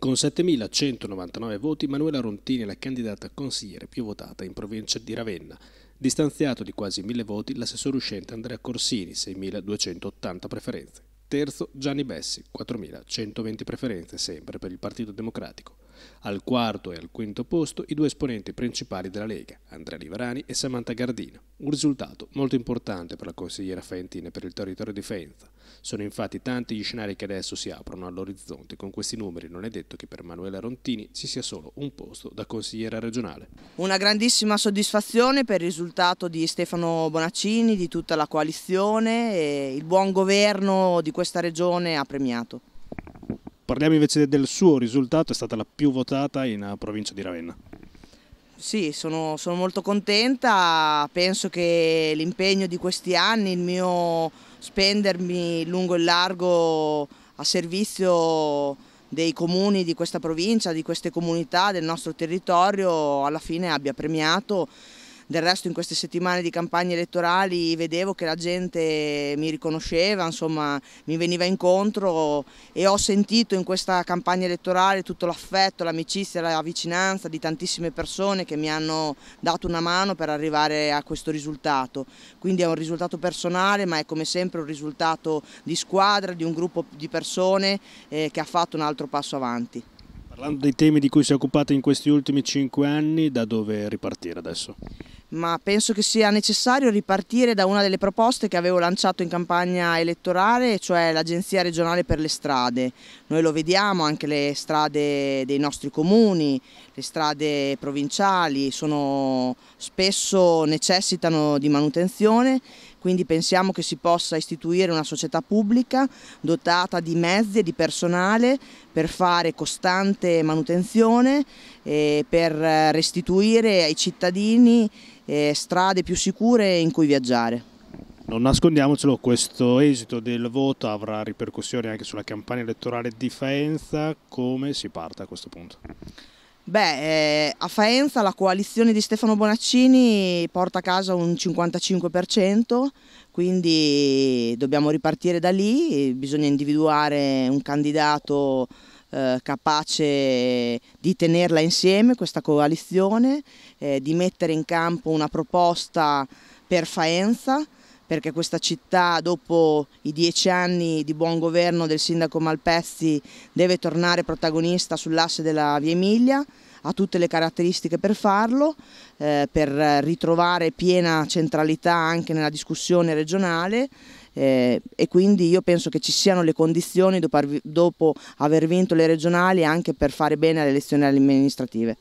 Con 7.199 voti Manuela Rontini è la candidata consigliere più votata in provincia di Ravenna, distanziato di quasi 1.000 voti l'assessore uscente Andrea Corsini, 6.280 preferenze. Terzo Gianni Bessi, 4.120 preferenze sempre per il Partito Democratico. Al quarto e al quinto posto i due esponenti principali della Lega, Andrea Liverani e Samantha Gardino. Un risultato molto importante per la consigliera faentina e per il territorio di Faenza sono infatti tanti gli scenari che adesso si aprono all'orizzonte. Con questi numeri non è detto che per Manuela Rontini ci sia solo un posto da consigliera regionale. Una grandissima soddisfazione per il risultato di Stefano Bonaccini, di tutta la coalizione e il buon governo di questa regione ha premiato. Parliamo invece del suo risultato, è stata la più votata in eh, provincia di Ravenna. Sì, sono, sono molto contenta, penso che l'impegno di questi anni, il mio spendermi lungo e largo a servizio dei comuni di questa provincia, di queste comunità, del nostro territorio, alla fine abbia premiato del resto in queste settimane di campagne elettorali vedevo che la gente mi riconosceva, insomma mi veniva incontro e ho sentito in questa campagna elettorale tutto l'affetto, l'amicizia, la vicinanza di tantissime persone che mi hanno dato una mano per arrivare a questo risultato. Quindi è un risultato personale ma è come sempre un risultato di squadra, di un gruppo di persone eh, che ha fatto un altro passo avanti. Parlando dei temi di cui si è occupata in questi ultimi cinque anni, da dove ripartire adesso? Ma penso che sia necessario ripartire da una delle proposte che avevo lanciato in campagna elettorale, cioè l'Agenzia regionale per le strade. Noi lo vediamo, anche le strade dei nostri comuni, le strade provinciali sono, spesso necessitano di manutenzione quindi pensiamo che si possa istituire una società pubblica dotata di mezzi e di personale per fare costante manutenzione, e per eh, restituire ai cittadini eh, strade più sicure in cui viaggiare. Non nascondiamocelo, questo esito del voto avrà ripercussioni anche sulla campagna elettorale di Faenza, come si parte a questo punto? Beh, eh, a Faenza la coalizione di Stefano Bonaccini porta a casa un 55%, quindi dobbiamo ripartire da lì, bisogna individuare un candidato eh, capace di tenerla insieme questa coalizione, eh, di mettere in campo una proposta per Faenza perché questa città dopo i dieci anni di buon governo del sindaco Malpezzi deve tornare protagonista sull'asse della Via Emilia, ha tutte le caratteristiche per farlo, eh, per ritrovare piena centralità anche nella discussione regionale eh, e quindi io penso che ci siano le condizioni dopo, dopo aver vinto le regionali anche per fare bene alle elezioni amministrative.